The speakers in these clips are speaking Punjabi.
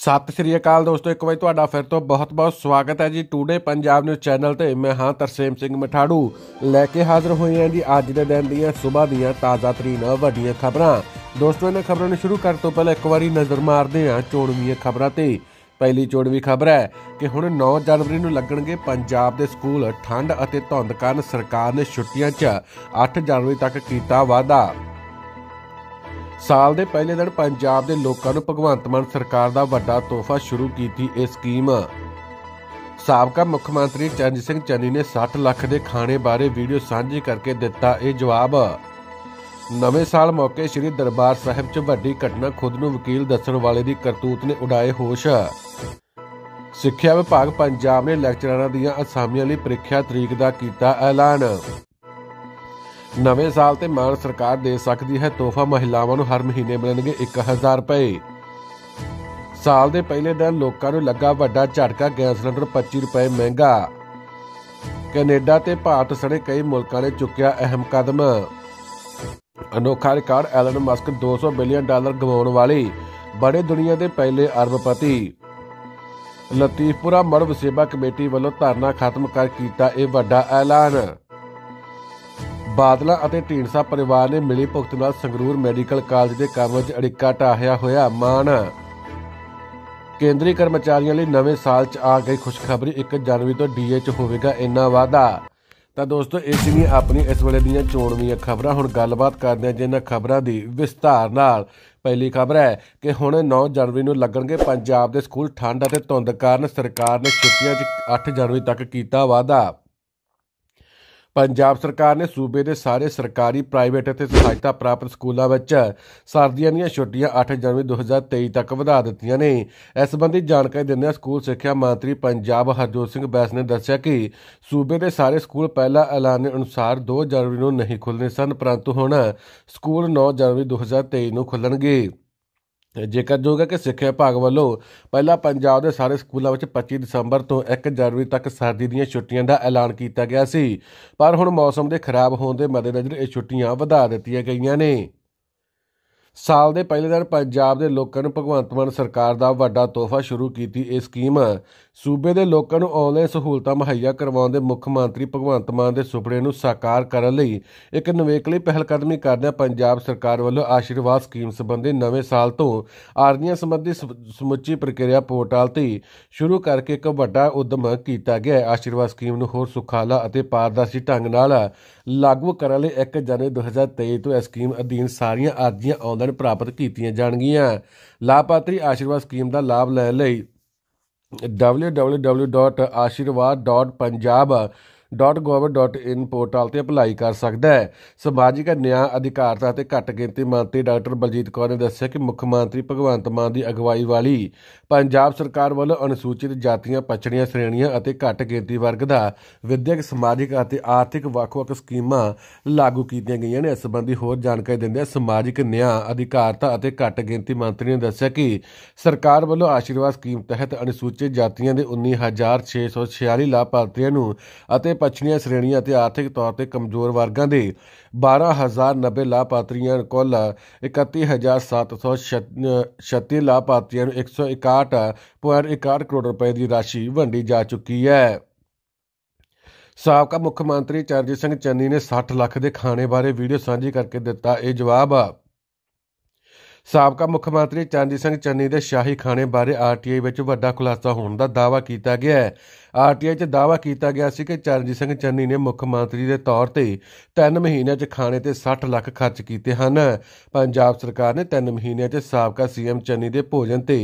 ਸਤਿ ਸ੍ਰੀ ਅਕਾਲ ਦੋਸਤੋ ਇੱਕ ਵਾਰ ਤੁਹਾਡਾ ਫਿਰ ਤੋਂ ਬਹੁਤ-ਬਹੁਤ ਸਵਾਗਤ ਹੈ ਜੀ ਟੂਡੇ ਪੰਜਾਬ ਨਿਊਜ਼ ਚੈਨਲ ਤੇ ਮੈਂ ਹਾਂ ਤਰਸੇਮ ਸਿੰਘ ਮਠਾੜੂ ਲੈ ਕੇ ਹਾਜ਼ਰ ਹੋਏ ਹਾਂ ਜੀ ਅੱਜ ਦੇ ਦਿਨ ਦੀਆਂ ਸਵੇਰ ਦੀਆਂ ਤਾਜ਼ਾ ਤਰੀਨ ਵੱਡੀਆਂ ਖਬਰਾਂ ਦੋਸਤੋ ਇਹਨਾਂ ਖਬਰਾਂ ਨੂੰ ਸ਼ੁਰੂ ਕਰਨ ਤੋਂ ਪਹਿਲਾਂ ਇੱਕ ਵਾਰੀ ਨਜ਼ਰ ਮਾਰਦੇ ਹਾਂ ਚੋਣਵੀਆਂ ਖਬਰਾਂ ਤੇ ਪਹਿਲੀ ਚੋਣਵੀ ਖਬਰ ਹੈ ਕਿ ਹੁਣ 9 ਜਨਵਰੀ ਨੂੰ ਲੱਗਣਗੇ ਪੰਜਾਬ ਦੇ ਸਕੂਲ ਠੰਡ ਅਤੇ ਧੁੰਦ ਕਾਰਨ ਸਰਕਾਰ ਨੇ ਛੁੱਟੀਆਂ 'ਚ 8 ਜਨਵਰੀ ਤੱਕ ਕੀਤਾ ਵਾਅਦਾ ਸਾਲ ਦੇ ਪਹਿਲੇ ਦਿਨ ਪੰਜਾਬ ਦੇ ਲੋਕਾਂ ਨੂੰ ਭਗਵੰਤ ਮਾਨ ਸਰਕਾਰ ਦਾ ਵੱਡਾ ਤੋਹਫਾ ਸ਼ੁਰੂ ਕੀਤੀ ਇਹ ਸਕੀਮ ਸਾਬਕਾ ਮੁੱਖ ਮੰਤਰੀ ਚੰਨ ਸਿੰਘ ਚੰਨੀ ਨੇ 60 ਲੱਖ ਦੇ ਖਾਣੇ ਬਾਰੇ ਵੀਡੀਓ ਸਾਂਝੀ ਕਰਕੇ ਦਿੱਤਾ ਇਹ ਜਵਾਬ ਨਵੇਂ ਸਾਲ ਮੌਕੇ ਸ੍ਰੀ ਦਰਬਾਰ ਸਾਹਿਬ 'ਚ ਵੱਡੀ ਘਟਨਾ ਖੁਦ ਨੂੰ ਵਕੀਲ ਦੱਸਣ ਵਾਲੇ ਦੀ ਕਰਤੂਤ ਨੇ ਉਡਾਏ ਹੋਸ਼ ਸਿੱਖਿਆ ਵਿਭਾਗ ਪੰਜਾਬ ਨੇ ਲੈਕਚਰਰਾਂ ਦੀਆਂ ਅਸਾਮੀਆਂ ਲਈ ਪ੍ਰੀਖਿਆ ਤਰੀਕ ਦਾ ਕੀਤਾ ਐਲਾਨ ਨਵੇਂ ਸਾਲ ਤੇ ਮਾਨ ਸਰਕਾਰ ਦੇ ਸਕਦੀ ਹੈ ਤੋਹਫਾ ਮਹਿਲਾਵਾਂ ਨੂੰ ਹਰ ਮਹੀਨੇ ਮਿਲਣਗੇ 1000 ਰੁਪਏ ਸਾਲ ਦੇ ਪਹਿਲੇ ਦਿਨ ਲੋਕਾਂ ਨੂੰ ਲੱਗਾ ਵੱਡਾ ਝਟਕਾ ਗੈਸ ਸਿਲੰਡਰ 25 ਰੁਪਏ ਮਹਿੰਗਾ ਕੈਨੇਡਾ ਤੇ ਭਾਰਤ ਸਣੇ ਕਈ ਮੁਲਕਾਂ ਨੇ ਚੁੱਕਿਆ ਅਹਿਮ ਕਦਮ ਅਨੋਖਾ record Elon Musk 200 billion dollar ਗਵਾਉਣ ਵਾਲੇ ਬੜੇ ਦੁਨੀਆ ਦੇ ਪਹਿਲੇ ਅਰਬਪਤੀ ਲਤੀਫਪੁਰਾ ਮਰਵ ਸੇਵਾ ਕਮੇਟੀ ਵੱਲੋਂ ਧਰਨਾ ਖਤਮ ਕਰ ਕੀਤਾ ਇਹ ਵੱਡਾ ਐਲਾਨ ਬਾਦਲਾ ਅਤੇ ਢੀਂਡਸਾ ਪਰਿਵਾਰ ਨੇ ਮਿਲੀ ਭੁਗਤ ਨਾਲ ਸੰਗਰੂਰ ਮੈਡੀਕਲ ਕਾਲਜ ਦੇ ਕੰਮ ਵਿੱਚ ਅੜਿੱਕਾ ਟਾਹਿਆ ਹੋਇਆ ਮਾਨ ਕੇਂਦਰੀ ਕਰਮਚਾਰੀਆਂ ਲਈ ਨਵੇਂ ਸਾਲ 'ਚ ਆ ਗਈ ਖੁਸ਼ਖਬਰੀ 1 ਜਨਵਰੀ ਤੋਂ ਡੀਏ 'ਚ ਹੋਵੇਗਾ ਇੰਨਾ ਵਾਅਦਾ ਤਾਂ ਦੋਸਤੋ ਇਹ ਸੀਗੀਆਂ ਆਪਣੀ ਇਸ ਵੇਲੇ ਦੀਆਂ ਚੋਣਵੀਆਂ ਖਬਰਾਂ ਹੁਣ ਗੱਲਬਾਤ ਕਰਦੇ ਹਾਂ ਜਿਨ੍ਹਾਂ ਖਬਰਾਂ ਦੀ ਵਿਸਤਾਰ ਨਾਲ ਪਹਿਲੀ ਖਬਰ ਹੈ ਕਿ ਹੁਣ 9 ਜਨਵਰੀ ਨੂੰ ਲੱਗਣਗੇ ਪੰਜਾਬ ਦੇ ਸਕੂਲ ਠੰਡ ਅਤੇ ਧੁੰਦ ਕਾਰਨ ਸਰਕਾਰ ਨੇ ਛੁੱਟੀਆਂ 'ਚ 8 ਜਨਵਰੀ ਤੱਕ ਕੀਤਾ ਵਾਅਦਾ ਪੰਜਾਬ ਸਰਕਾਰ ਨੇ ਸੂਬੇ ਦੇ ਸਾਰੇ ਸਰਕਾਰੀ ਪ੍ਰਾਈਵੇਟ ਅਤੇ ਸਹਾਇਤਾ ਪ੍ਰਾਪਤ ਸਕੂਲਾਂ ਵਿੱਚ ਸਰਦੀਆਂ ਦੀਆਂ ਛੁੱਟੀਆਂ 8 ਜਨਵਰੀ 2023 ਤੱਕ ਵਧਾ ਦਿੱਤੀਆਂ ਨੇ ਇਸ ਸੰਬੰਧੀ ਜਾਣਕਾਰੀ ਦਿੰਦਿਆਂ ਸਕੂਲ ਸਿੱਖਿਆ ਮੰਤਰੀ ਪੰਜਾਬ ਹਰਜੋਤ ਸਿੰਘ ਬੈਸ ਨੇ ਦੱਸਿਆ ਕਿ ਸੂਬੇ ਦੇ ਸਾਰੇ ਸਕੂਲ ਪਹਿਲਾ ਐਲਾਨ ਅਨੁਸਾਰ 2 ਜਨਵਰੀ ਨੂੰ ਨਹੀਂ ਖੁੱਲ੍ਹਣੇ ਸਨ ਪਰੰਤੂ ਹੁਣ ਸਕੂਲ 9 ਜਨਵਰੀ 2023 ਨੂੰ ਖੁੱਲਣਗੇ ਜੇਕਰਯੋਗ ਹੈ ਕਿ ਸਿੱਖਿਆ ਭਾਗ ਵੱਲੋਂ ਪਹਿਲਾਂ ਪੰਜਾਬ ਦੇ ਸਾਰੇ ਸਕੂਲਾਂ ਵਿੱਚ 25 ਦਸੰਬਰ ਤੋਂ 1 ਜਨਵਰੀ ਤੱਕ ਸਰਦੀ ਦੀਆਂ ਛੁੱਟੀਆਂ ਦਾ ਐਲਾਨ ਕੀਤਾ ਗਿਆ ਸੀ ਪਰ ਹੁਣ ਮੌਸਮ ਦੇ ਖਰਾਬ ਹੋਣ ਦੇ ਮੱਦੇਨਜ਼ਰ ਇਹ ਛੁੱਟੀਆਂ ਵਧਾ ਦਿੱਤੀਆਂ ਗਈਆਂ ਨੇ ਸਾਲ ਦੇ ਪਹਿਲੇ ਦਿਨ ਪੰਜਾਬ ਦੇ ਲੋਕਾਂ ਨੂੰ ਭਗਵੰਤ ਮਾਨ ਸਰਕਾਰ ਦਾ ਵੱਡਾ ਤੋਹਫਾ ਸ਼ੁਰੂ ਕੀਤੀ ਇਹ ਸਕੀਮ ਸੂਬੇ ਦੇ ਲੋਕਾਂ ਨੂੰ ਆਨਲਾਈਨ ਸਹੂਲਤਾਂ ਮੁਹੱਈਆ ਕਰਵਾਉਣ ਦੇ ਮੁੱਖ ਮੰਤਰੀ ਭਗਵੰਤ ਮਾਨ ਦੇ ਸੁਪਨੇ ਨੂੰ ਸਾਕਾਰ ਕਰਨ ਲਈ ਇੱਕ ਨਵੇਕਲੀ ਪਹਿਲਕਦਮੀ ਕਰਦਿਆਂ ਪੰਜਾਬ ਸਰਕਾਰ ਵੱਲੋਂ ਆਸ਼ੀਰਵਾਦ ਸਕੀਮ ਸੰਬੰਧੀ ਨਵੇਂ ਸਾਲ ਤੋਂ ਆਰਨੀਆਂ ਸੰਬੰਧੀ ਸਮੁੱਚੀ ਪ੍ਰਕਿਰਿਆ ਪੋਰਟਲ ਤੇ ਸ਼ੁਰੂ ਕਰਕੇ ਇੱਕ ਵੱਡਾ ਉਦਮ ਕੀਤਾ ਗਿਆ ਆਸ਼ੀਰਵਾਦ ਸਕੀਮ ਨੂੰ ਹੋਰ ਸੁਖਾਲਾ ਅਤੇ ਪਾਰਦਰਸ਼ੀ ਢੰਗ ਨਾਲ ਲਾਗੂ ਕਰਨ ਲਈ 1 ਜਨਵਰੀ 2023 ਤੋਂ ਇਸ ਸਕੀਮ ਅਧੀਨ ਸਾਰੀਆਂ ਅਰਜ਼ੀਆਂ ਆਨਲਾਈਨ ਪ੍ਰਾਪਤ ਕੀਤੀਆਂ ਜਾਣਗੀਆਂ ਲਾਭਪਾਤਰੀ ਆਸ਼ੀਰਵਾਦ ਸਕੀਮ ਦਾ ਲਾਭ ਲੈਣ ਲਈ www.ashirwad.punjab .gov.in ਪੋਰਟਲ ਤੇ ਅਪਲਾਈ ਕਰ ਸਕਦਾ ਹੈ ਸਮਾਜਿਕ ਨਿਆਂ ਅਧਿਕਾਰਤਾ ਅਤੇ ਘੱਟ ਗਿਣਤੀ ਮੰਤਰੀ ਡਾਕਟਰ ਬਲਜੀਤ ਕੌਰ ਨੇ ਦੱਸਿਆ ਕਿ ਮੁੱਖ ਮੰਤਰੀ ਭਗਵੰਤ ਮਾਨ ਦੀ ਅਗਵਾਈ ਵਾਲੀ ਪੰਜਾਬ ਸਰਕਾਰ ਵੱਲੋਂ ਅਨੁਸੂਚਿਤ ਜਾਤੀਆਂ ਪਛੜੀਆਂ ਸ਼੍ਰੇਣੀਆਂ ਅਤੇ ਘੱਟ ਗਿਣਤੀ ਵਰਗ ਦਾ ਵਿਦਿਅਕ ਸਮਾਜਿਕ ਅਤੇ ਆਰਥਿਕ ਵੱਖ-ਵੱਖ ਸਕੀਮਾਂ ਲਾਗੂ ਕੀਤੀਆਂ ਗਈਆਂ ਨੇ ਇਸ ਸੰਬੰਧੀ ਹੋਰ ਜਾਣਕਾਰੀ ਦਿੰਦੇ ਸਮਾਜਿਕ ਨਿਆਂ ਅਧਿਕਾਰਤਾ ਅਤੇ ਘੱਟ ਗਿਣਤੀ ਮੰਤਰੀ ਨੇ ਦੱਸਿਆ ਕਿ ਸਰਕਾਰ ਵੱਲੋਂ ਆਸ਼ੀਰਵਾਦ ਸਕੀਮ ਤਹਿਤ ਅਨੁਸੂਚਿਤ ਜਾਤੀਆਂ ਦੇ 19646 ਲਾਭਪਾਤਰੀਆਂ ਨੂੰ ਅਤੇ ਪਛੜੀਆਂ ਸ਼੍ਰੇਣੀਆਂ ਅਤੇ ਆਰਥਿਕ ਤੌਰ ਤੇ ਕਮਜ਼ੋਰ ਵਰਗਾਂ ਦੇ 12090 ਲਾਭਪਾਤਰੀਆਂ ਕੋਲ 31736 ਲਾਭਪਾਤਰੀਆਂ ਨੂੰ 161.61 ਕਰੋੜ ਰੁਪਏ ਦੀ ਰਾਸ਼ੀ ਵੰਡੀ ਜਾ ਚੁੱਕੀ ਹੈ ਸਾਬਕਾ ਮੁੱਖ ਮੰਤਰੀ ਚਰਨਜੀਤ ਸਿੰਘ ਚੰਨੀ ਨੇ 60 ਲੱਖ ਦੇ ਖਾਣੇ ਬਾਰੇ ਵੀਡੀਓ ਸਾਂਝੀ ਕਰਕੇ ਦਿੱਤਾ ਇਹ ਜਵਾਬ ਸਾਬਕਾ ਮੁੱਖ ਮੰਤਰੀ ਚੰਦੀ ਸਿੰਘ ਚੰਨੀ ਦੇ ਸ਼ਾਹੀ ਖਾਣੇ ਬਾਰੇ ਆਰਟੀਆਈ ਵਿੱਚ ਵੱਡਾ ਖੁਲਾਸਾ ਹੋਣ ਦਾ ਦਾਅਵਾ ਕੀਤਾ ਗਿਆ ਹੈ ਆਰਟੀਆਈ 'ਚ ਦਾਵਾ ਕੀਤਾ ਗਿਆ ਸੀ ਕਿ ਚਰਨਜੀਤ ਸਿੰਘ ਚੰਨੀ ਨੇ ਮੁੱਖ ਮੰਤਰੀ ਦੇ ਤੌਰ ਤੇ 3 ਮਹੀਨਿਆਂ 'ਚ ਖਾਣੇ ਤੇ 60 ਲੱਖ ਖਰਚ ਕੀਤੇ ਹਨ ਪੰਜਾਬ ਸਰਕਾਰ ਨੇ 3 ਮਹੀਨਿਆਂ 'ਚ ਸਾਬਕਾ ਸੀਐਮ ਚੰਨੀ ਦੇ ਭੋਜਨ ਤੇ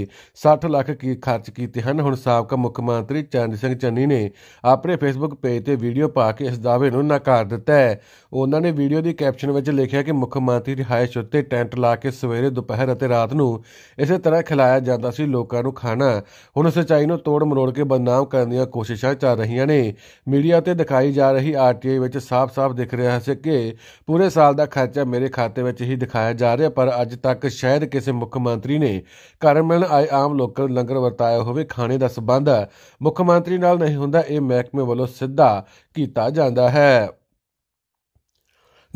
60 ਲੱਖ ਕੀ ਖਰਚ ਕੀਤੇ ਹਨ ਹੁਣ ਸਾਬਕਾ ਮੁੱਖ ਮੰਤਰੀ ਚਰਨਜੀਤ ਸਿੰਘ ਚੰਨੀ ਨੇ ਆਪਣੇ ਫੇਸਬੁੱਕ ਪੇਜ ਤੇ ਵੀਡੀਓ ਪਾ ਕੇ ਇਸ ਦਾਅਵੇ ਨੂੰ ਨਕਾਰ ਦਿੱਤਾ ਹੈ ਉਹਨਾਂ ਨੇ ਵੀਡੀਓ ਦੀ ਕੈਪਸ਼ਨ ਵਿੱਚ ਲਿਖਿਆ ਕਿ ਮੁੱਖ ਮੰਤਰੀ ਰਿਹਾਇਸ਼ ਉੱਤੇ ਟੈਂਟ ਲਾ ਕੇ ਸਵੇਰੇ ਦੁਪਹਿਰ ਅਤੇ ਰਾਤ ਨੂੰ ਇਸੇ ਤਰ੍ਹਾਂ ਖਿਲਾਇਆ ਜਾਂਦਾ ਸੀ ਲੋਕਾਂ ਨੂੰ ਖਾਣਾ ਹੁਣ ਸਚਾਈ ਨੂੰ ਤੋੜ ਮਰੋੜ ਕੇ ਬਦਨਾਮ ਕਰਨ ਦੀਆਂ ਕੋਸ਼ਿਸ਼ਾਂ ਚੱਲ ਰਹੀਆਂ ਨੇ ਮੀਡੀਆ ਤੇ ਦਿਖਾਈ ਜਾ ਰਹੀ ਆਰਟੀਆਈ ਵਿੱਚ ਸਾਫ਼-ਸਾਫ਼ ਦਿਖ ਰਿਹਾ ਸੀ ਕਿ ਪੂਰੇ ਸਾਲ ਦਾ ਖਰਚਾ ਮੇਰੇ ਖਾਤੇ ਵਿੱਚ ਹੀ ਦਿਖਾਇਆ ਜਾ ਰਿਹਾ ਪਰ ਅੱਜ ਤੱਕ ਸ਼ਾਇਦ ਕਿਸੇ ਮੁੱਖ ਮੰਤਰੀ ਨੇ ਘਰ ਮਿਲਣ ਆਏ ਆਮ ਲੋਕਾਂ ਨੂੰ ਲੰਗਰ ਵਰਤਾਇਆ ਹੋਵੇ ਖਾਣੇ ਦਾ ਸਬੰਧ ਮੁੱਖ ਮੰਤਰੀ ਨਾਲ ਨਹੀਂ ਹੁੰਦਾ ਇਹ ਮਹਿਕਮੇ ਵੱਲੋਂ ਸਿੱਧਾ ਕੀਤਾ ਜਾਂਦਾ ਹੈ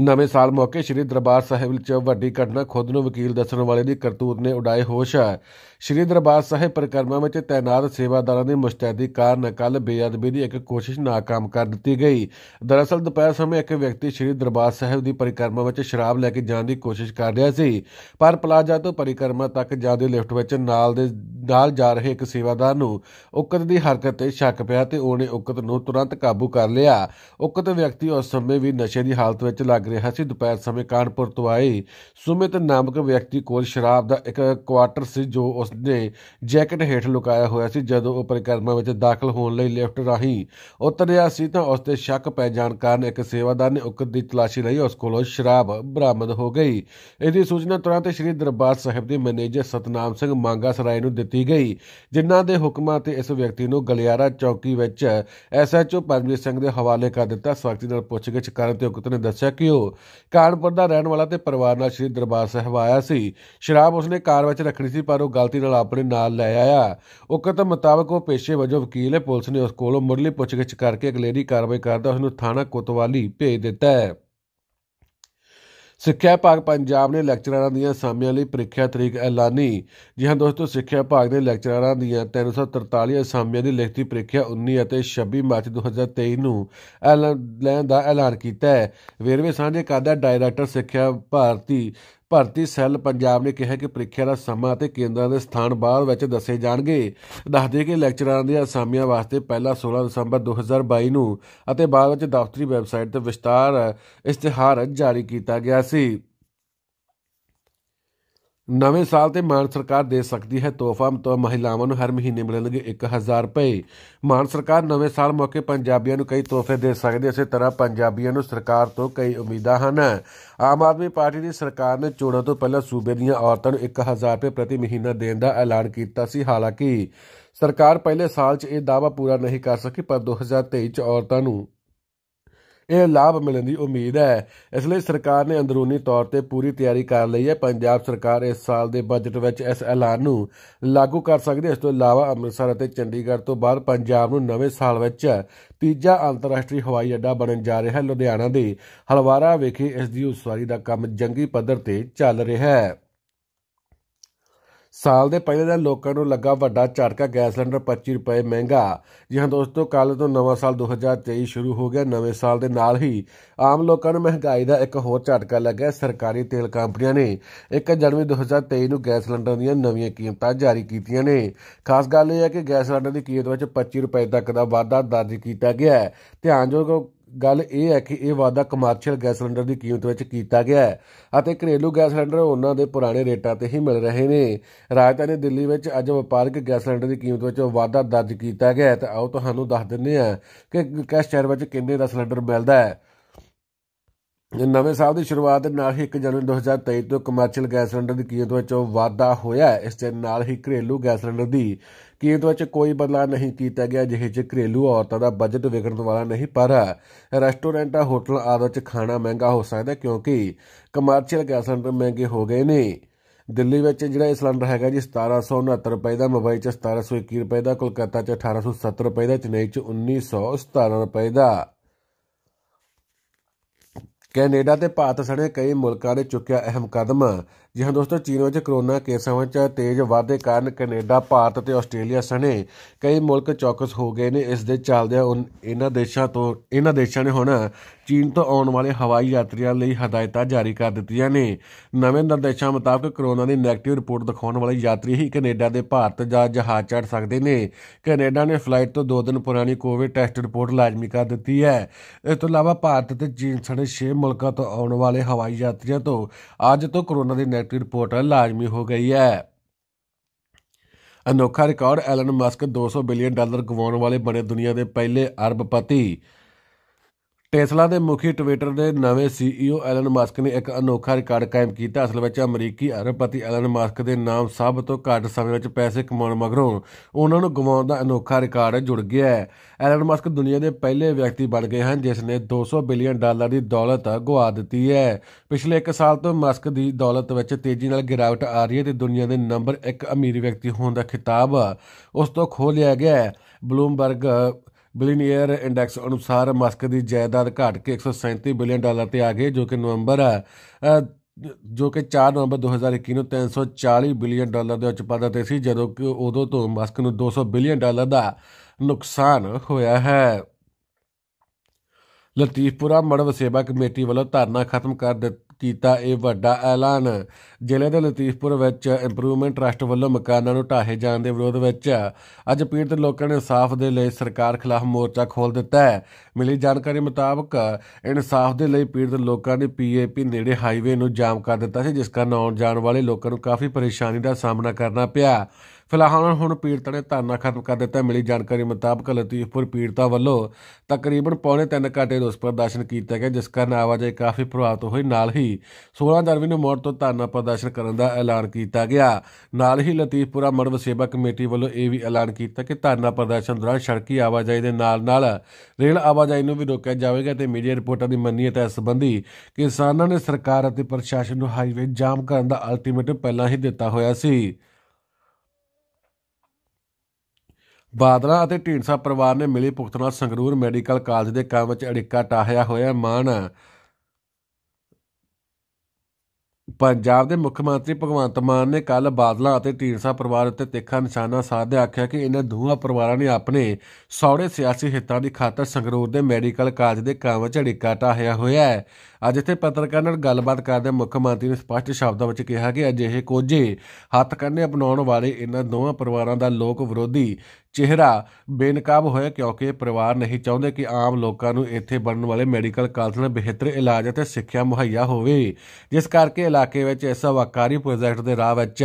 ਨਵੇਂ ਸਾਲ ਮੌਕੇ ਸ੍ਰੀ ਦਰਬਾਰ ਸਾਹਿਬ ਵਿੱਚ ਵੱਡੀ ਘਟਨਾ ਖੁਦ ਨੂੰ ਵਕੀਲ ਦੱਸਣ ਵਾਲੇ ਦੀ ਕਰਤੂਤ ਨੇ ਉਡਾਏ ਹੋਸ਼ ਹੈ ਸ੍ਰੀ ਦਰਬਾਰ ਸਾਹਿਬ ਪ੍ਰਕਰਮਾ ਵਿੱਚ ਤਾਇਨਾਤ ਸੇਵਾਦਾਰਾਂ ਦੀ ਮੁਸ਼ਤੈਦੀ ਕਾਰਨ ਕੱਲ ਬੇਅਦਬੀ ਦੀ ਇੱਕ ਕੋਸ਼ਿਸ਼ ناکਾਮ ਕਰ ਦਿੱਤੀ ਗਈ ਦਰਅਸਲ ਦੁਪਹਿਰ ਸਮੇਂ ਇੱਕ ਵਿਅਕਤੀ ਸ੍ਰੀ ਦਰਬਾਰ ਸਾਹਿਬ ਦੀ ਪ੍ਰਕਰਮਾ ਵਿੱਚ ਸ਼ਰਾਬ ਲੈ ਕੇ ਜਾਣ ਦੀ ਕੋਸ਼ਿਸ਼ ਕਰ ਰਿਹਾ ਸੀ ਪਰ ਪਲਾਜ਼ਾ ਤੋਂ ਪ੍ਰਕਰਮਾ ਤੱਕ ਜਾਂਦੇ ਲਿਫਟ ਵਿੱਚ ਨਾਲ ਦੇ ਨਾਲ ਜਾ ਰਹੇ ਇੱਕ ਸੇਵਾਦਾਰ ਨੂੰ ਉਕਤ ਦੀ ਹਰਕਤ ਤੇ ਸ਼ੱਕ ਪਿਆ ਤੇ ਉਹਨੇ ਉਕਤ ਨੂੰ ਤੁਰੰਤ ਕਾਬੂ ਕਰ ਲਿਆ ਉਕਤ ਵਿਅਕਤੀ ਉਸ ਸਮੇਂ ਵੀ ਨਸ਼ੇ ਦੀ ਹਾਲਤ ਵਿੱਚ ਲੱਗ ਲੱਗ ਰਿਹਾ ਸੀ ਦੁਪਹਿਰ ਸਮੇਂ ਕਾਨਪੁਰ ਤੋਂ ਆਏ ਸੁਮਿਤ ਨਾਮਕ ਵਿਅਕਤੀ ਕੋਲ ਸ਼ਰਾਬ ਦਾ ਇੱਕ ਕੁਆਟਰ ਸੀ ਜੋ ਉਸਨੇ ਜੈਕਟ ਹੇਠ ਲੁਕਾਇਆ ਹੋਇਆ ਸੀ ਜਦੋਂ ਉਹ ਪਰਿਕਰਮਾ ਵਿੱਚ ਦਾਖਲ ਹੋਣ ਲਈ ਲਿਫਟ ਰਾਹੀਂ ਉਤਰਿਆ ਸੀ ਤਾਂ ਉਸ ਤੇ ਸ਼ੱਕ ਪੈ ਜਾਣ ਕਾਰਨ ਇੱਕ ਸੇਵਾਦਾਰ ਨੇ ਉਕਤ ਦੀ ਤਲਾਸ਼ੀ ਲਈ ਉਸ ਕੋਲੋਂ ਸ਼ਰਾਬ ਬਰਾਮਦ ਹੋ ਗਈ ਇਹਦੀ ਸੂਚਨਾ ਤੁਰੰਤ ਸ਼੍ਰੀ ਦਰਬਾਰ ਸਾਹਿਬ ਦੇ ਮੈਨੇਜਰ ਸਤਨਾਮ ਸਿੰਘ ਮੰਗਾ ਸਰਾਏ ਨੂੰ ਦਿੱਤੀ ਗਈ ਜਿਨ੍ਹਾਂ ਦੇ ਹੁਕਮਾਂ ਤੇ ਇਸ ਵਿਅਕਤੀ ਨੂੰ ਗਲਿਆਰਾ ਚੌਕੀ ਵਿੱਚ ਐਸਐਚਓ ਪਰਮਜੀਤ ਸਿੰਘ ਦੇ ਹਵਾਲੇ ਕਰ ਦਿੱਤਾ ਸਵਾਗਤੀ ਨਾਲ ਪੁੱਛਗਿੱਛ ਕਰਨ ਤੇ ਉਕਤ ਨੇ ਦੱਸਿਆ ਕਿ ਉਹ ਕਾਨਪੁਰ ਦਾ ਰਹਿਣ ਵਾਲਾ ਤੇ ਪਰਿਵਾਰ ਨਾਲ ਸ਼੍ਰੀ ਦਰਬਾਰ ਸਾਹਿਬ ਆਇਆ ਸੀ ਸ਼ਰਾਬ ਉਸਨੇ ਕਾਰ ਵਿੱਚ ਰੱਖਣੀ ਸੀ ਪਰ ਉਹ ਗਲਤੀ ਨਾਲ ਆਪਣੇ ਨਾਲ ਲੈ ਆਇਆ ਉਹ ਕਤਮ ਮੁਤਾਬਕ ਉਹ ਪੇਸ਼ੇ ਵਜੋਂ ਵਕੀਲ ਹੈ ਪੁਲਿਸ ਨੇ ਉਸ ਕੋਲੋਂ ਮੁਰਲੀ ਪੁੱਛਗਿੱਛ ਕਰਕੇ ਅਗਲੇਰੀ ਕਾਰਵਾਈ ਕਰਦਾ ਉਸ ਨੂੰ ਥਾਣਾ ਕੋਤਵਾਲੀ ਭੇਜ ਦਿੱਤਾ ਹੈ ਸਿੱਖਿਆ ਵਿਭਾਗ ਪੰਜਾਬ ਨੇ ਲੈਕਚਰਾਰਾਂ ਦੀਆਂ ਅਸਾਮੀਆਂ ਲਈ ਪ੍ਰੀਖਿਆ ਤਰੀਕ ਐਲਾਨੀ ਜੀ ਹਾਂ ਦੋਸਤੋ ਸਿੱਖਿਆ ਵਿਭਾਗ ਦੇ ਲੈਕਚਰਾਰਾਂ ਦੀਆਂ 343 ਅਸਾਮੀਆਂ ਦੀ ਲਿਖਤੀ ਪ੍ਰੀਖਿਆ 19 ਅਤੇ 26 ਮਾਰਚ 2023 ਨੂੰ ਲੈਣ ਦਾ ਐਲਾਨ ਕੀਤਾ ਹੈ ਵੇਰਵੇ ਸਾਂਝੇ ਕਰਦਾ ਡਾਇਰੈਕਟਰ ਸਿੱਖਿਆ ਭਾਰਤੀ ਭਰਤੀ ਸੈੱਲ ਪੰਜਾਬ ਨੇ ਕਿਹਾ ਕਿ ਪ੍ਰੀਖਿਆ ਦਾ ਸਮਾਂ ਅਤੇ ਕੇਂਦਰਾਂ ਦੇ ਸਥਾਨ ਬਾਅਦ ਵਿੱਚ ਦੱਸੇ ਜਾਣਗੇ ਦੱਸਦੇ ਕਿ ਲੈਕਚਰਾਂ ਦੀਆਂ ਅਸਾਮੀਆਂ ਵਾਸਤੇ ਪਹਿਲਾ 16 ਦਸੰਬਰ 2022 ਨੂੰ ਅਤੇ ਬਾਅਦ ਵਿੱਚ ਦਫ਼ਤਰੀ ਵੈਬਸਾਈਟ ਤੇ ਵਿਸਤਾਰ ਇਸ਼ਤਿਹਾਰ ਜਾਰੀ ਕੀਤਾ ਗਿਆ ਸੀ ਨਵੇਂ ਸਾਲ ਤੇ ਮਾਨ ਸਰਕਾਰ ਦੇ ਸਕਦੀ ਹੈ ਤੋਹਫਾ ਤੋਂ ਮਹਿਲਾਵਾਂ ਨੂੰ ਹਰ ਮਹੀਨੇ ਮਿਲਣਗੇ 1000 ਰੁਪਏ ਮਾਨ ਸਰਕਾਰ ਨਵੇਂ ਸਾਲ ਮੌਕੇ ਪੰਜਾਬੀਆਂ ਨੂੰ ਕਈ ਤੋਹਫੇ ਦੇ ਸਕਦੀ ਹੈ ਇਸੇ ਤਰ੍ਹਾਂ ਪੰਜਾਬੀਆਂ ਨੂੰ ਸਰਕਾਰ ਤੋਂ ਕਈ ਉਮੀਦਾਂ ਹਨ ਆਮ ਆਦਮੀ ਪਾਰਟੀ ਦੀ ਸਰਕਾਰ ਨੇ ਚੋਣਾਂ ਤੋਂ ਪਹਿਲਾਂ ਸੂਬੇ ਦੀਆਂ ਔਰਤਾਂ ਨੂੰ 1000 ਰੁਪਏ ਪ੍ਰਤੀ ਮਹੀਨਾ ਦੇਣ ਦਾ ਐਲਾਨ ਕੀਤਾ ਸੀ ਹਾਲਾਂਕਿ ਸਰਕਾਰ ਪਹਿਲੇ ਸਾਲ 'ਚ ਇਹ ਦਾਅਵਾ ਪੂਰਾ ਨਹੀਂ ਕਰ ਸਕੀ ਪਰ 2023 'ਚ ਔਰਤਾਂ ਨੂੰ ਇਹ ਲਾਭ ਮਿਲਣ ਦੀ ਉਮੀਦ ਹੈ ਇਸ ਲਈ ਸਰਕਾਰ ਨੇ ਅੰਦਰੂਨੀ ਤੌਰ ਤੇ ਪੂਰੀ ਤਿਆਰੀ ਕਰ ਲਈ ਹੈ ਪੰਜਾਬ ਸਰਕਾਰ ਇਸ ਸਾਲ ਦੇ ਬਜਟ ਵਿੱਚ ਇਸ ਐਲਾਨ ਨੂੰ ਲਾਗੂ ਕਰ ਸਕਦੀ ਹੈ ਇਸ ਤੋਂ ਇਲਾਵਾ ਅੰਮ੍ਰਿਤਸਰ ਅਤੇ ਚੰਡੀਗੜ੍ਹ ਤੋਂ ਬਾਅਦ ਪੰਜਾਬ ਨੂੰ ਨਵੇਂ ਸਾਲ ਵਿੱਚ ਤੀਜਾ ਅੰਤਰਰਾਸ਼ਟਰੀ ਹਵਾਈ ਅੱਡਾ ਬਣਨ ਜਾ ਰਿਹਾ ਹੈ ਲੁਧਿਆਣਾ ਦੇ ਹਲਵਾਰਾ ਵਿਖੇ ਇਸ ਦੀ ਉਸਾਰੀ ਦਾ ਕੰਮ ਜੰਗੀ ਪੱਧਰ ਤੇ ਚੱਲ ਰਿਹਾ ਹੈ ਸਾਲ ਦੇ ਪਹਿਲੇ ਦਿਨ ਲੋਕਾਂ ਨੂੰ ਲੱਗਾ ਵੱਡਾ ਝਟਕਾ ਗੈਸ ਸਿਲੰਡਰ 25 ਰੁਪਏ ਮਹਿੰਗਾ ਜੀ ਹਾਂ ਦੋਸਤੋ ਕੱਲ ਤੋਂ ਨਵਾਂ ਸਾਲ 2023 ਸ਼ੁਰੂ ਹੋ ਗਿਆ ਨਵੇਂ ਸਾਲ ਦੇ ਨਾਲ ਹੀ ਆਮ ਲੋਕਾਂ ਨੂੰ ਮਹਿੰਗਾਈ ਦਾ ਇੱਕ ਹੋਰ ਝਟਕਾ ਲੱਗਾ ਸਰਕਾਰੀ ਤੇਲ ਕੰਪਨੀਆਂ ਨੇ 1 ਜਨਵਰੀ 2023 ਨੂੰ ਗੈਸ ਸਿਲੰਡਰ ਦੀਆਂ ਨਵੀਆਂ ਕੀਮਤਾਂ ਜਾਰੀ ਕੀਤੀਆਂ ਨੇ ਖਾਸ ਗੱਲ ਇਹ ਹੈ ਕਿ ਗੈਸ ਸਿਲੰਡਰ ਦੀ ਕੀਮਤ ਵਿੱਚ 25 ਰੁਪਏ ਤੱਕ ਦਾ ਵਾਧਾ ਦਰਜ ਕੀਤਾ ਗਿਆ ਹੈ ਧਿਆਨਯੋਗ ਗੱਲ ਇਹ ਹੈ ਕਿ ਇਹ ਵਾਅਦਾ ਕਮਰਸ਼ੀਅਲ ਗੈਸ ਸਿਲੰਡਰ ਦੀ ਕੀਮਤ ਵਿੱਚ ਕੀਤਾ ਗਿਆ ਹੈ ਅਤੇ ਘਰੇਲੂ ਗੈਸ ਸਿਲੰਡਰ ਉਹਨਾਂ ਦੇ ਪੁਰਾਣੇ ਰੇਟਾਂ ਤੇ ਹੀ ਮਿਲ ਰਹੇ ਨੇ ਰਾਜਧਾਨੀ ਦਿੱਲੀ ਵਿੱਚ ਅੱਜ ਵਪਾਰਕ ਗੈਸ ਸਿਲੰਡਰ ਦੀ ਕੀਮਤ ਵਿੱਚ ਵਾਅਦਾ ਦਰਜ ਕੀਤਾ ਗਿਆ ਹੈ ਤਾਂ ਆਓ ਤੁਹਾਨੂੰ ਦੱਸ ਦਿੰਨੇ ਆ ਕਿ ਕਿਸ ਸ਼ਹਿਰ ਵਿੱਚ ਕਿੰਨੇ ਦਾ ਸਿਲੰਡਰ ਮਿਲਦਾ ਹੈ ਨਵੇਂ ਸਾਲ ਦੀ ਸ਼ੁਰੂਆਤ ਦੇ ਨਾਲ ਹੀ 1 ਜਨਵਰੀ 2023 ਤੋਂ ਕਮਰਸ਼ੀਅਲ ਗੈਸ ਸਿਲੰਡਰ ਦੀ ਕੀਮਤ ਵਿੱਚ ਵਾਧਾ ਹੋਇਆ ਹੈ ਇਸ ਦੇ ਨਾਲ ਹੀ ਘਰੇਲੂ ਗੈਸ ਸਿਲੰਡਰ ਦੀ ਕੀਮਤ ਵਿੱਚ ਕੋਈ ਬਦਲਾਅ ਨਹੀਂ ਕੀਤਾ ਗਿਆ ਜਿਹੇ ਜਿਹੇ ਘਰੇਲੂ ਔਰਤਾਂ ਦਾ ਬਜਟ ਵਿਗੜਨ ਵਾਲਾ ਨਹੀਂ ਪਰ ਰੈਸਟੋਰੈਂਟਾਂ ਹੋਟਲ ਆਦਿ ਵਿੱਚ ਖਾਣਾ ਮਹਿੰਗਾ ਹੋ ਸਕਦਾ ਕਿਉਂਕਿ ਕਮਰਸ਼ੀਅਲ ਗੈਸ ਸਿਲੰਡਰ ਮਹਿੰਗੇ ਹੋ ਗਏ ਨੇ ਦਿੱਲੀ ਵਿੱਚ ਜਿਹੜਾ ਇਹ ਸਿਲੰਡਰ ਹੈਗਾ ਜੀ 1769 ਰੁਪਏ ਦਾ ਮੁੰਬਈ 'ਚ 1721 ਰੁਪਏ ਦਾ ਕੋਲਕਾਤਾ 'ਚ 1870 ਰੁਪਏ ਦਾ ਚੇਨਈ 'ਚ 1917 ਰੁਪਏ ਦਾ ਕੈਨੇਡਾ ਤੇ ਭਾਰਤ ਸਣੇ ਕਈ ਮੁਲਕਾਂ ਨੇ ਚੁੱਕਿਆ ਅਹਿਮ ਕਦਮ ਜੀ ਹਾਂ ਦੋਸਤੋ ਚੀਨ ਵਿੱਚ ਕਰੋਨਾ ਕੇਸਾਂ ਵਿੱਚ ਤੇਜ਼ ਵਾਧੇ ਕਾਰਨ ਕੈਨੇਡਾ ਭਾਰਤ ਤੇ ਆਸਟ੍ਰੇਲੀਆ ਸਣੇ ਕਈ ਮੁਲਕ ਚੌਕਸ ਹੋ ਗਏ ਨੇ ਇਸ ਦੇ ਚੱਲਦਿਆਂ ਇਹਨਾਂ ਦੇਸ਼ਾਂ ਤੋਂ ਇਹਨਾਂ ਦੇਸ਼ਾਂ ਨੇ ਹੁਣ ਚੀਨ ਤੋਂ ਆਉਣ ਵਾਲੇ ਹਵਾਈ ਯਾਤਰੀਆਂ ਲਈ ਹਦਾਇਤਾਂ ਜਾਰੀ ਕਰ ਦਿੱਤੀਆਂ ਨੇ ਨਵੇਂ ਨਿਰਦੇਸ਼ਾਂ ਮੁਤਾਬਕ ਕਰੋਨਾ ਦੀ ਨੈਗੇਟਿਵ ਰਿਪੋਰਟ ਦਿਖਾਉਣ ਵਾਲੇ ਯਾਤਰੀ ਹੀ ਕੈਨੇਡਾ ਦੇ ਭਾਰਤ ਜਾਂ ਜਹਾਜ਼ ਚੜ੍ਹ ਸਕਦੇ ਨੇ ਕੈਨੇਡਾ ਨੇ ਫਲਾਈਟ ਤੋਂ 2 ਦਿਨ ਪੁਰਾਣੀ ਕੋਵਿਡ ਟੈਸਟ ਰਿਪੋਰਟ ਲਾਜ਼ਮੀ ਕਰ ਦਿੱਤੀ ਹੈ ਇਸ ਤੋਂ ਇਲਾਵਾ ਭਾਰਤ ਤੇ ਚੀਨ ਸਣੇ 6 ਮੁਲਕਾਂ ਤੋਂ ਆਉਣ ਵਾਲੇ ਹਵਾਈ ਯਾਤਰੀਆਂ ਤੋਂ ਅੱਜ ਤੋਂ ਕਰੋਨਾ ਦੀ ਪ੍ਰੋਜੈਕਟ ਰਿਪੋਰਟ ਲਾਜ਼ਮੀ ਹੋ ਗਈ ਹੈ ਅਨੋਖਾ record Elon Musk 200 billion dollar ਗਵਾਉਣ ਵਾਲੇ ਬਣੇ ਦੁਨੀਆ ਦੇ ਪਹਿਲੇ ਅਰਬਪਤੀ ਟੈਸਲਾ ਦੇ ਮੁਖੀ ਟਵਿੱਟਰ ਦੇ ਨਵੇਂ ਸੀਈਓ ਐਲਨ ਮਸਕ ਨੇ ਇੱਕ ਅਨੋਖਾ ਰਿਕਾਰਡ ਕਾਇਮ ਕੀਤਾ ਅਸਲ ਵਿੱਚ ਅਮਰੀਕੀ ਅਰਬਪਤੀ ਐਲਨ ਮਸਕ ਦੇ ਨਾਮ ਸਭ ਤੋਂ ਘੱਟ ਸਮੇਂ ਵਿੱਚ ਪੈਸੇ ਕਮਾਉਣ ਮਗਰੋਂ ਉਹਨਾਂ ਨੂੰ ਗਵਾਉਣ ਦਾ ਅਨੋਖਾ ਰਿਕਾਰਡ ਜੁੜ ਗਿਆ ਹੈ ਐਲਨ ਮਸਕ ਦੁਨੀਆ ਦੇ ਪਹਿਲੇ ਵਿਅਕਤੀ ਬਣ ਗਏ ਹਨ ਜਿਸ ਨੇ 200 ਬਿਲੀਅਨ ਡਾਲਰ ਦੀ ਦੌਲਤ ਗਵਾ ਦਿੱਤੀ ਹੈ ਪਿਛਲੇ 1 ਸਾਲ ਤੋਂ ਮਸਕ ਦੀ ਦੌਲਤ ਵਿੱਚ ਤੇਜ਼ੀ ਨਾਲ ਗਿਰਾਵਟ ਆ ਰਹੀ ਹੈ ਤੇ ਦੁਨੀਆ ਦੇ ਨੰਬਰ 1 ਅਮੀਰ ਵਿਅਕਤੀ ਹੋਣ ਦਾ ਖਿਤਾਬ ਉਸ ਤੋਂ ਖੋਹ ਲਿਆ ਗਿਆ ਹੈ ਬਲੂਮਬਰਗ ਬਿਲੀਨੀਅਰ ਇੰਡੈਕਸ ਅਨੁਸਾਰ ਮਸਕ ਦੀ ਜਾਇਦਾਦ ਘਟ ਕੇ 137 ਬਿਲੀਅਨ ਡਾਲਰ ਤੇ ਆ ਗਈ ਜੋ ਕਿ ਨਵੰਬਰ ਜੋ ਕਿ 4 ਨਵੰਬਰ 2021 ਨੂੰ 340 ਬਿਲੀਅਨ ਡਾਲਰ ਦੇ ਉਚਪਾਦਾ ਤੇ ਸੀ ਜਦੋਂ ਕਿ ਉਦੋਂ ਤੋਂ ਮਸਕ ਨੂੰ 200 ਬਿਲੀਅਨ ਡਾਲਰ ਦਾ ਨੁਕਸਾਨ ਹੋਇਆ ਹੈ ਲਤੀਫਪੁਰਾ ਮੜਵ ਸੇਵਾ ਕਮੇਟੀ ਵੱਲੋਂ ਧਰਨਾ ਖਤਮ ਕਰ ਕੀਤਾ ਇਹ ਵੱਡਾ ਐਲਾਨ ਜ਼ਿਲ੍ਹੇ ਦੇ ਲਤੀਫਪੁਰ ਵਿੱਚ ਇੰਪਰੂਵਮੈਂਟ ਟਰਸਟ ਵੱਲੋਂ ਮਕਾਨਾਂ ਨੂੰ ਢਾਹੇ ਜਾਣ ਦੇ ਵਿਰੋਧ ਵਿੱਚ ਅੱਜ ਪੀੜਤ ਲੋਕਾਂ ਨੇ ਇਨਸਾਫ ਦੇ ਲਈ ਸਰਕਾਰ ਖਿਲਾਫ ਮੋਰਚਾ ਖੋਲ ਦਿੱਤਾ ਹੈ ਮਿਲੀ ਜਾਣਕਾਰੀ ਮੁਤਾਬਕ ਇਨਸਾਫ ਦੇ ਲਈ ਪੀੜਤ ਲੋਕਾਂ ਨੇ ਪੀਏਪੀ ਨੇੜੇ ਹਾਈਵੇ ਨੂੰ ਜਾਮ ਕਰ ਦਿੱਤਾ ਸੀ ਜਿਸ ਕਾਰਨ ਆਉਣ ਜਾਣ ਵਾਲੇ ਲੋਕਾਂ ਨੂੰ ਕਾਫੀ ਪਰੇਸ਼ਾਨੀ ਦਾ ਸਾਹਮਣਾ ਕਰਨਾ ਪਿਆ ਫਿਲਹਾਲ ਹੁਣ ਪੀੜਤਾਂ ਨੇ ਧਰਨਾ ਖਤਮ ਕਰ ਦਿੱਤਾ ਮਿਲੀ ਜਾਣਕਾਰੀ ਮੁਤਾਬਕ ਲਤੀਫਪੁਰ ਪੀੜਤਾ ਵੱਲੋਂ ਤਕਰੀਬਨ ਪੌਣੇ 3 ਘੰਟੇ ਰੋਸ ਪ੍ਰਦਰਸ਼ਨ ਕੀਤਾ ਗਿਆ ਜਿਸ ਕਾਰਨ ਆਵਾਜਾਈ ਕਾਫੀ ਪ੍ਰਭਾਵਿਤ ਹੋਈ ਨਾਲ ਹੀ 16 ਜਨਵਰੀ ਨੂੰ ਮੋੜ ਤੋਂ ਧਰਨਾ ਪ੍ਰਦਰਸ਼ਨ ਕਰਨ ਦਾ ਐਲਾਨ ਕੀਤਾ ਗਿਆ ਨਾਲ ਹੀ ਲਤੀਫਪੁਰਾ ਮਰਦ ਸੇਵਾ ਕਮੇਟੀ ਵੱਲੋਂ ਇਹ ਵੀ ਐਲਾਨ ਕੀਤਾ ਕਿ ਧਰਨਾ ਪ੍ਰਦਰਸ਼ਨ ਦੌਰਾਨ ਸੜਕੀ ਆਵਾਜਾਈ ਦੇ ਨਾਲ-ਨਾਲ ਰੇਲ ਆਵਾਜਾਈ ਨੂੰ ਵੀ ਰੋਕਿਆ ਜਾਵੇਗਾ ਤੇ ਮੀਡੀਆ ਰਿਪੋਰਟਾਂ ਦੀ ਮੰਨੀਏ ਤਾਂ ਇਸ ਸੰਬੰਧੀ ਕਿਸਾਨਾਂ ਨੇ ਸਰਕਾਰ ਅਤੇ ਪ੍ਰਸ਼ਾਸਨ ਨੂੰ ਹਾਈਵੇ ਜਾਮ ਕਰਨ ਦਾ ਅਲਟੀਮੇਟਮ ਪਹਿਲਾਂ ਹੀ ਦਿੱਤਾ ਹੋਇਆ ਸੀ ਬਾਦਲਾ ਅਤੇ ਢੀਂਡਸਾ ਪਰਿਵਾਰ ਨੇ ਮਿਲੀ ਭੁਗਤ ਨਾਲ ਸੰਗਰੂਰ ਮੈਡੀਕਲ ਕਾਲਜ ਦੇ ਕੰਮ ਵਿੱਚ ਅੜਿੱਕਾ ਟਾਹਿਆ ਹੋਇਆ ਮਾਨ ਪੰਜਾਬ ਦੇ ਮੁੱਖ ਮੰਤਰੀ ਭਗਵੰਤ ਮਾਨ ਨੇ ਕੱਲ ਬਾਦਲਾ ਅਤੇ ਢੀਂਡਸਾ ਪਰਿਵਾਰ ਉੱਤੇ ਤਿੱਖਾ ਨਿਸ਼ਾਨਾ ਸਾਧਿਆ ਆਖਿਆ ਕਿ ਇਹਨਾਂ ਦੋਹਾਂ ਪਰਿਵਾਰਾਂ ਨੇ ਆਪਣੇ ਸੌੜੇ ਸਿਆਸੀ ਹਿੱਤਾਂ ਦੀ ਖਾਤਰ ਸੰਗਰੂਰ ਦੇ ਮੈਡੀਕਲ ਕਾਲਜ ਦੇ ਕੰਮ ਅੜਿੱਕਾ ਟਾਹਿਆ ਹੋਇਆ ਹੈ ਅੱਜ ਇੱਥੇ ਪੱਤਰਕਾਰਾਂ ਨਾਲ ਗੱਲਬਾਤ ਕਰਦੇ ਮੁੱਖ ਮੰਤਰੀ ਨੇ ਸਪਸ਼ਟ ਸ਼ਬਦਾਂ ਵਿੱਚ ਕਿਹਾ ਕਿ ਅਜਿਹੇ ਕੋਝੇ ਹੱਥ ਕੰਨੇ ਅਪਣਾਉਣ ਵਾਲੇ ਇਹਨਾਂ ਦੋਹਾਂ ਪਰਿਵਾਰਾਂ ਦਾ ਲੋਕ ਵਿਰੋਧੀ ਚਿਹਰਾ ਬੇਨਕਾਬ ਹੋਇਆ ਕਿਉਂਕਿ ਪਰਿਵਾਰ ਨਹੀਂ ਚਾਹੁੰਦੇ ਕਿ ਆਮ ਲੋਕਾਂ ਨੂੰ ਇੱਥੇ ਬਣਨ ਵਾਲੇ ਮੈਡੀਕਲ ਕਾਲਜ ਨਾਲ ਬਿਹਤਰ ਇਲਾਜ ਅਤੇ ਸਿੱਖਿਆ ਮੁਹੱਈਆ ਹੋਵੇ ਜਿਸ ਕਰਕੇ ਇਲਾਕੇ ਵਿੱਚ ਇਸ ਵਕਾਰੀ ਪ੍ਰੋਜੈਕਟ ਦੇ ਰਾਹ ਵਿੱਚ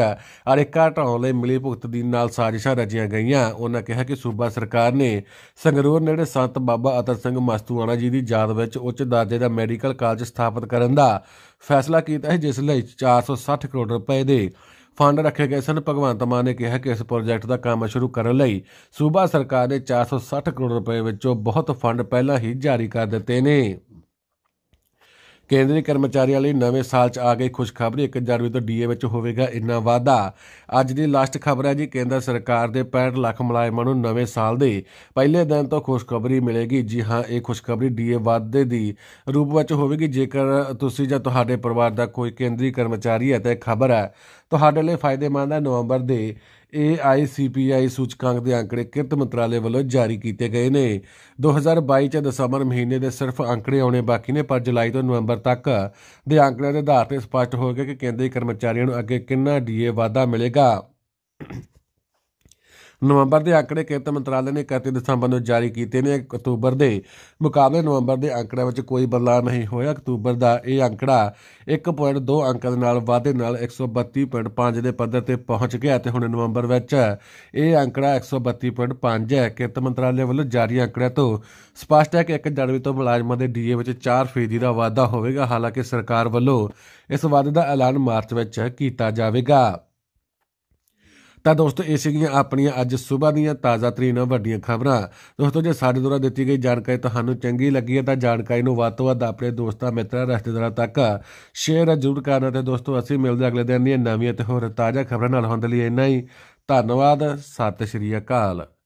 ਅੜਿੱਕਾ ਢਾਉਣ ਲਈ ਮਿਲੀ ਭੁਗਤ ਦੀ ਨਾਲ ਸਾਜ਼ਿਸ਼ਾਂ ਰਚੀਆਂ ਗਈਆਂ ਉਹਨਾਂ ਕਿਹਾ ਕਿ ਸੂਬਾ ਸਰਕਾਰ ਨੇ ਸੰਗਰੂਰ ਨੇੜੇ ਸੰਤ ਬਾਬਾ ਅਤਰ ਸਿੰਘ ਮਸਤੂਆਣਾ ਜੀ ਦੀ ਯਾਦ ਵਿੱਚ ਉੱਚ ਦਰਜੇ ਦਾ ਮੈਡੀਕਲ ਕਾਲਜ ਸਥਾਪਿਤ ਕਰਨ ਦਾ ਫੈਸਲਾ ਕੀਤਾ ਹੈ ਜਿਸ ਲਈ 460 ਕਰੋੜ ਰੁਪਏ ਦੇ ਫੰਡ ਰੱਖੇ ਗਏ ਸਨ ਭਗਵੰਤ ਮਾਨ ਨੇ ਕਿਹਾ ਕਿ ਇਸ ਪ੍ਰੋਜੈਕਟ ਦਾ ਕੰਮ ਸ਼ੁਰੂ ਕਰਨ ਲਈ ਸੂਬਾ ਸਰਕਾਰ ਨੇ 460 ਕਰੋੜ ਰੁਪਏ ਵਿੱਚੋਂ ਬਹੁਤ ਫੰਡ ਪਹਿਲਾਂ ਹੀ ਜਾਰੀ ਕਰ ਦਿੱਤੇ ਨੇ ਕੇਂਦਰੀ ਕਰਮਚਾਰੀਆਂ ਲਈ ਨਵੇਂ ਸਾਲ 'ਚ ਆ ਗਈ ਖੁਸ਼ਖਬਰੀ 1 ਜਨਵਰੀ ਤੋਂ ਡੀਏ ਵਿੱਚ ਹੋਵੇਗਾ ਇੰਨਾ ਵਾਅਦਾ ਅੱਜ ਦੀ ਲਾਸਟ ਖਬਰ ਹੈ ਜੀ ਕੇਂਦਰ ਸਰਕਾਰ ਦੇ 65 ਲੱਖ ਮਲਾਇਮਾਂ ਨੂੰ ਨਵੇਂ ਸਾਲ ਦੇ ਪਹਿਲੇ ਦਿਨ ਤੋਂ ਖੁਸ਼ਖਬਰੀ ਮਿਲੇਗੀ ਜੀ ਹਾਂ ਇਹ ਖੁਸ਼ਖਬਰੀ ਡੀਏ ਵਾਧੇ ਦੀ ਰੂਪ ਵਿੱਚ ਹੋਵੇਗੀ ਜੇਕਰ ਤੁਸੀਂ ਜਾਂ ਤੁਹਾਡੇ ਪਰਿਵਾਰ ਦਾ ਕੋਈ ਕੇਂਦਰੀ ਕਰਮਚਾਰੀ ਹੈ ਤਾਂ ਇਹ ਖਬਰ ਹੈ ਤੁਹਾਡੇ ਲਈ ਫਾਇਦੇਮੰਦ ਹੈ ਨਵੰਬਰ ਦੇ ਏਆਈਸੀਪੀਆਈ ਸੂਚਕਾਂਕ ਦੇ ਅੰਕੜੇ ਕਿਰਤ ਮੰਤਰਾਲੇ ਵੱਲੋਂ ਜਾਰੀ ਕੀਤੇ ਗਏ ਨੇ 2022 ਚ ਦਸੰਬਰ ਮਹੀਨੇ ਦੇ ਸਿਰਫ ਅੰਕੜੇ ਆਉਣੇ ਬਾਕੀ ਨੇ ਪਰ ਜੁਲਾਈ ਤੋਂ ਨਵੰਬਰ ਤੱਕ ਦੇ ਅੰਕੜਿਆਂ ਦੇ ਆਧਾਰ ਤੇ ਸਪਸ਼ਟ ਹੋ ਗਿਆ ਕਿ ਕੇਂਦਰੀ ਕਰਮਚਾਰੀਆਂ ਨੂੰ ਅੱਗੇ ਕਿੰਨਾ ਡੀਏ ਵਾਧਾ ਮਿਲੇਗਾ ਨਵੰਬਰ ਦੇ ਅੰਕੜੇ ਕਿਰਤ ਮੰਤਰਾਲੇ ਨੇ 31 ਦਸੰਬਰ ਨੂੰ ਜਾਰੀ ਕੀਤੇ ਨੇ ਅਕਤੂਬਰ ਦੇ ਮੁਕਾਬਲੇ ਨਵੰਬਰ ਦੇ ਅੰਕੜਿਆਂ ਵਿੱਚ ਕੋਈ ਬਦਲਾਅ ਨਹੀਂ ਹੋਇਆ ਅਕਤੂਬਰ ਦਾ ਇਹ ਅੰਕੜਾ 1.2 ਅੰਕ ਦੇ ਨਾਲ ਵਾਧੇ ਨਾਲ 132.5 ਦੇ ਪੱਧਰ ਤੇ ਪਹੁੰਚ ਗਿਆ ਤੇ ਹੁਣ ਨਵੰਬਰ ਵਿੱਚ ਇਹ ਅੰਕੜਾ 132.5 ਹੈ ਕਿਰਤ ਮੰਤਰਾਲੇ ਵੱਲੋਂ ਜਾਰੀ ਅੰਕੜਿਆਂ ਤੋਂ ਸਪਸ਼ਟ ਹੈ ਕਿ 1 ਜਨਵਰੀ ਤੋਂ ਮੁਲਾਜ਼ਮਾਂ ਦੇ ਡੀਏ ਵਿੱਚ 4% ਦਾ ਵਾਧਾ ਹੋਵੇਗਾ ਹਾਲਾਂਕਿ ਸਰਕਾਰ ਵੱਲੋਂ ਇਸ ਵਾਧੇ ਦਾ ਐਲਾਨ ਮਾਰਚ ਵਿੱਚ ਕੀਤਾ ਜਾਵੇਗਾ ਤਾਂ ਦੋਸਤੋ ਇਹ ਸੀਗੀਆਂ ਆਪਣੀਆਂ ਅੱਜ ਸਵੇਰ ਦੀਆਂ ਤਾਜ਼ਾ ਤਰੀਨ ਵੱਡੀਆਂ ਖਬਰਾਂ ਦੋਸਤੋ ਜੇ ਸਾਡੇ ਦੁਆਰਾ ਦਿੱਤੀ ਗਈ ਜਾਣਕਾਰੀ ਤੁਹਾਨੂੰ ਚੰਗੀ ਲੱਗੀ ਹੈ ਤਾਂ ਜਾਣਕਾਰੀ ਨੂੰ ਵੱਧ ਤੋਂ ਵੱਧ ਆਪਣੇ ਦੋਸਤਾਂ ਮਿੱਤਰਾਂ ਰਿਸ਼ਤੇਦਾਰਾਂ ਤੱਕ ਸ਼ੇਅਰ ਜ਼ਰੂਰ ਕਰਨਾ ਤੇ ਦੋਸਤੋ ਅਸੀਂ ਮਿਲਦੇ ਅਗਲੇ ਦਿਨ ਦੀਆਂ ਨਵੀਆਂ ਤੇ ਹੋਰ ਤਾਜ਼ਾ ਖਬਰਾਂ ਨਾਲ ਹੁੰਦੇ ਲਈ ਇੰਨਾ ਹੀ ਧੰਨਵਾਦ ਸਤਿ ਸ਼੍ਰੀ ਅਕਾਲ